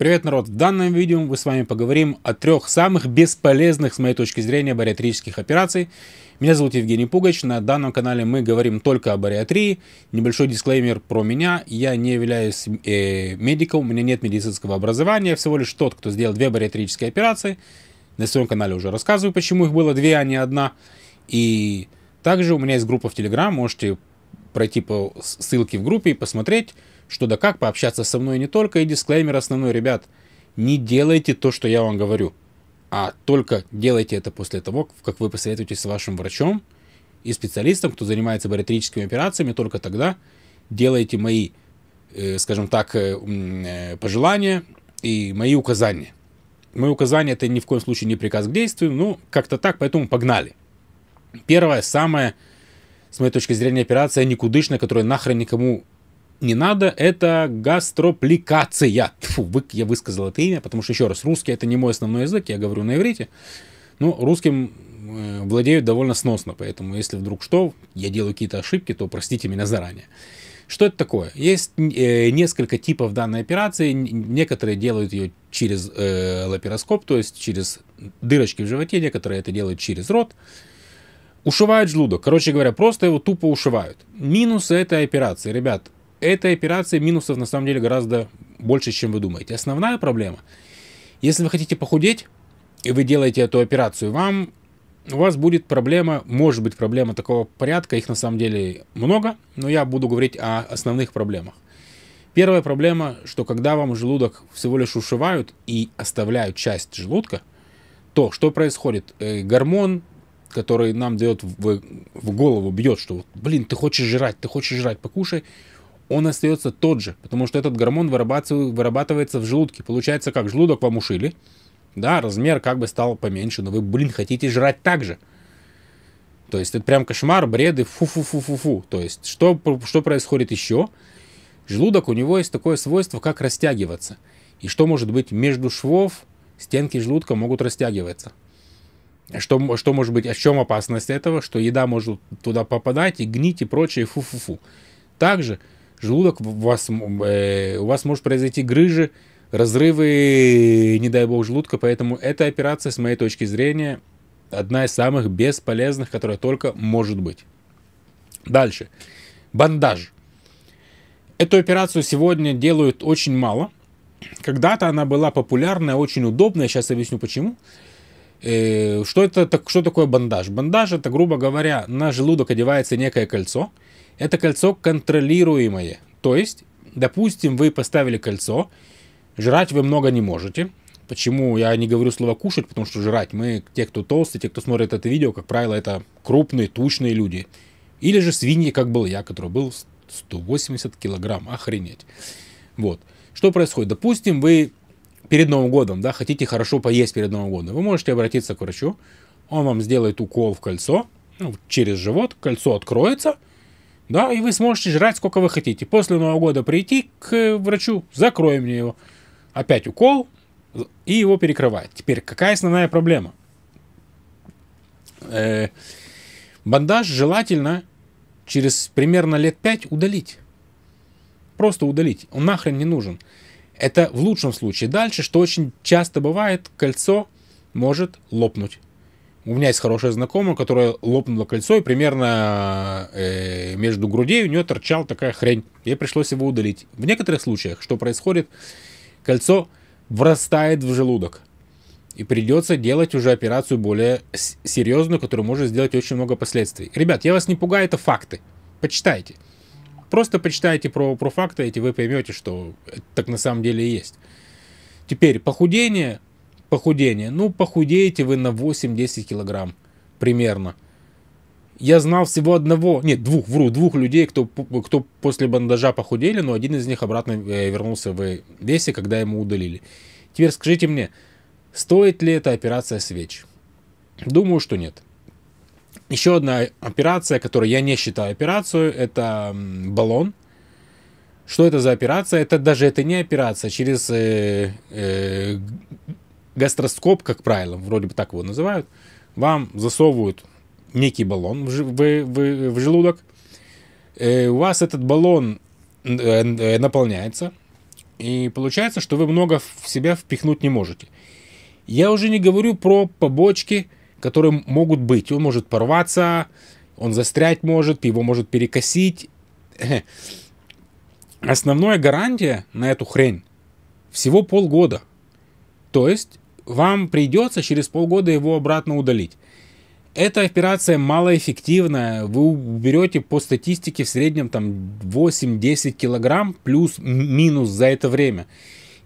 Привет, народ! В данном видео мы с вами поговорим о трех самых бесполезных, с моей точки зрения, бариатрических операций. Меня зовут Евгений Пугач, на данном канале мы говорим только о бариатрии. Небольшой дисклеймер про меня, я не являюсь э, медиком, у меня нет медицинского образования, я всего лишь тот, кто сделал две бариатрические операции. На своем канале уже рассказываю, почему их было две, а не одна. И также у меня есть группа в Телеграм, можете пройти по ссылке в группе и посмотреть, что да как пообщаться со мной не только и дисклеймер основной, ребят. Не делайте то, что я вам говорю, а только делайте это после того, как вы посоветуетесь с вашим врачом и специалистом, кто занимается бариатрическими операциями, только тогда делайте мои, э, скажем так, э, э, пожелания и мои указания. Мои указания это ни в коем случае не приказ к действию, ну, как-то так, поэтому погнали. первое самое с моей точки зрения, операция никудышная, которая нахрен никому не надо, это гастропликация. Фу, вы, я высказал это имя, потому что, еще раз, русский это не мой основной язык, я говорю на иврите. Но ну, русским э, владеют довольно сносно, поэтому если вдруг что, я делаю какие-то ошибки, то простите меня заранее. Что это такое? Есть э, несколько типов данной операции. Некоторые делают ее через э, лапароскоп, то есть через дырочки в животе, некоторые это делают через рот. Ушивают желудок. Короче говоря, просто его тупо ушивают. Минусы этой операции, ребят, этой операции минусов на самом деле гораздо больше, чем вы думаете. Основная проблема, если вы хотите похудеть, и вы делаете эту операцию, вам у вас будет проблема, может быть проблема такого порядка, их на самом деле много, но я буду говорить о основных проблемах. Первая проблема, что когда вам желудок всего лишь ушивают и оставляют часть желудка, то что происходит? Э, гормон, который нам дает в, в голову, бьет, что, блин, ты хочешь жрать, ты хочешь жрать, покушай, он остается тот же, потому что этот гормон вырабатывается в желудке. Получается, как желудок вам ушили, да, размер как бы стал поменьше, но вы, блин, хотите жрать так же. То есть это прям кошмар, бреды, фу-фу-фу-фу-фу. То есть что, что происходит еще? Желудок, у него есть такое свойство, как растягиваться. И что может быть между швов, стенки желудка могут растягиваться. А что, что может быть, о а чем опасность этого? Что еда может туда попадать и гнить и прочее, фу-фу-фу. Также желудок, у вас, э, у вас может произойти грыжи, разрывы, не дай бог, желудка. Поэтому эта операция, с моей точки зрения, одна из самых бесполезных, которая только может быть. Дальше. Бандаж. Эту операцию сегодня делают очень мало. Когда-то она была популярная, очень удобная. Сейчас объясню почему. Э, что, это, что такое бандаж? Бандаж это, грубо говоря, на желудок одевается некое кольцо, это кольцо контролируемое. То есть, допустим, вы поставили кольцо, жрать вы много не можете. Почему я не говорю слово кушать, потому что жрать мы, те, кто толстый, те, кто смотрит это видео, как правило, это крупные, тучные люди. Или же свиньи, как был я, который был 180 килограмм, охренеть. Вот. Что происходит? Допустим, вы перед Новым годом, да, хотите хорошо поесть перед Новым годом, вы можете обратиться к врачу, он вам сделает укол в кольцо, ну, через живот, кольцо откроется – да, и вы сможете жрать сколько вы хотите. После Нового года прийти к э, врачу, закроем мне его. Опять укол и его перекрывает. Теперь, какая основная проблема? Э, бандаж желательно через примерно лет 5 удалить. Просто удалить. Он нахрен не нужен. Это в лучшем случае. Дальше, что очень часто бывает, кольцо может лопнуть. У меня есть хорошая знакомая, которая лопнула кольцо, и примерно э, между грудей у нее торчала такая хрень. Ей пришлось его удалить. В некоторых случаях, что происходит, кольцо врастает в желудок. И придется делать уже операцию более серьезную, которая может сделать очень много последствий. Ребят, я вас не пугаю, это факты. Почитайте. Просто почитайте про, про факты, и вы поймете, что так на самом деле и есть. Теперь похудение похудение. Ну, похудеете вы на 8-10 килограмм примерно. Я знал всего одного, нет, двух, вру, двух людей, кто, кто после бандажа похудели, но один из них обратно э, вернулся в весе, когда ему удалили. Теперь скажите мне, стоит ли эта операция свеч? Думаю, что нет. Еще одна операция, которую я не считаю операцию, это баллон. Что это за операция? Это даже это не операция. А через э, э, гастроскоп, как правило, вроде бы так его называют, вам засовывают некий баллон в, в, в, в желудок. И э, у вас этот баллон э, э, наполняется, и получается, что вы много в себя впихнуть не можете. Я уже не говорю про побочки, которые могут быть. Он может порваться, он застрять может, его может перекосить. Основная гарантия на эту хрень всего полгода. То есть вам придется через полгода его обратно удалить. Эта операция малоэффективная. Вы уберете по статистике в среднем там 8-10 килограмм плюс-минус за это время.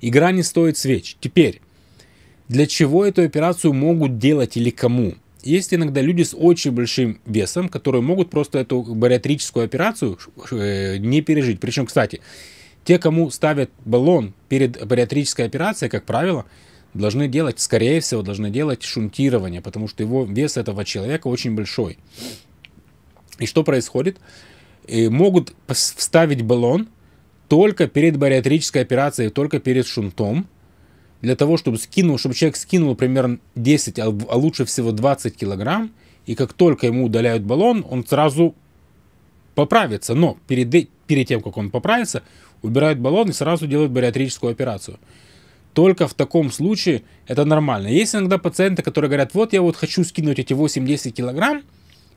Игра не стоит свеч. Теперь, для чего эту операцию могут делать или кому? Есть иногда люди с очень большим весом, которые могут просто эту бариатрическую операцию э, не пережить. Причем, кстати, те, кому ставят баллон перед бариатрической операцией, как правило, должны делать, скорее всего, должны делать шунтирование, потому что его вес этого человека очень большой. И что происходит? И э, могут вставить баллон только перед бариатрической операцией, только перед шунтом, для того, чтобы скинул, чтобы человек скинул примерно 10, а, а лучше всего 20 килограмм, и как только ему удаляют баллон, он сразу поправится. Но перед, э, перед тем, как он поправится, убирают баллон и сразу делают бариатрическую операцию. Только в таком случае это нормально. Есть иногда пациенты, которые говорят, вот я вот хочу скинуть эти 8-10 килограмм,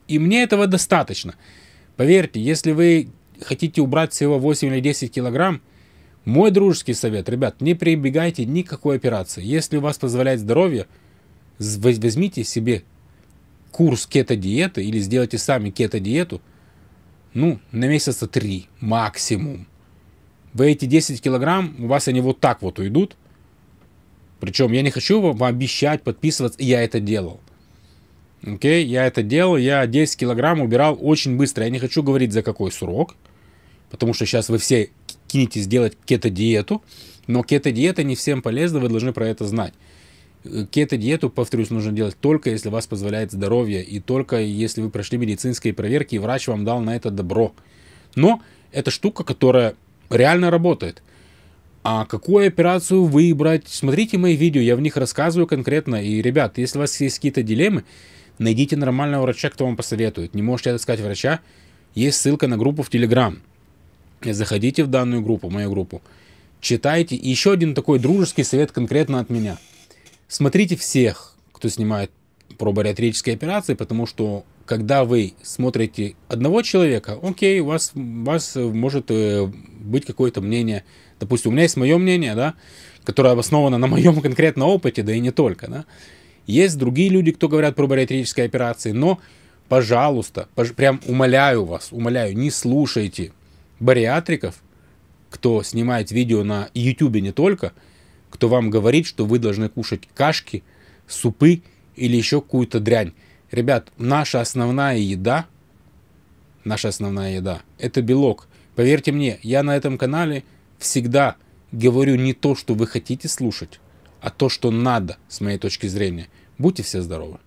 и мне этого достаточно. Поверьте, если вы хотите убрать всего 8 или 10 килограмм, мой дружеский совет, ребят, не прибегайте никакой операции. Если у вас позволяет здоровье, возьмите себе курс кето-диеты или сделайте сами кето-диету, ну, на месяца 3 максимум. Вы эти 10 килограмм, у вас они вот так вот уйдут – причем я не хочу вам обещать подписываться, я это делал. Окей, okay? я это делал, я 10 килограмм убирал очень быстро. Я не хочу говорить за какой срок, потому что сейчас вы все кинетесь делать кето-диету, но кето-диета не всем полезна, вы должны про это знать. Э, кето-диету, повторюсь, нужно делать только если вас позволяет здоровье и только если вы прошли медицинские проверки и врач вам дал на это добро. Но это штука, которая реально работает – а какую операцию выбрать. Смотрите мои видео, я в них рассказываю конкретно. И, ребят, если у вас есть какие-то дилеммы, найдите нормального врача, кто вам посоветует. Не можете отыскать врача, есть ссылка на группу в Телеграм. Заходите в данную группу, мою группу. Читайте. И еще один такой дружеский совет конкретно от меня. Смотрите всех, кто снимает про бариатрические операции, потому что когда вы смотрите одного человека, окей, у вас, у вас э, может э, быть какое-то мнение. Допустим, у меня есть мое мнение, да, которое обосновано на моем конкретном опыте, да и не только, да. Есть другие люди, кто говорят про бариатрические операции, но, пожалуйста, пож- прям умоляю вас, умоляю, не слушайте бариатриков, кто снимает видео на YouTube не только, кто вам говорит, что вы должны кушать кашки, супы или еще какую-то дрянь. Ребят, наша основная еда, наша основная еда – это белок. Поверьте мне, я на этом канале всегда говорю не то, что вы хотите слушать, а то, что надо, с моей точки зрения. Будьте все здоровы.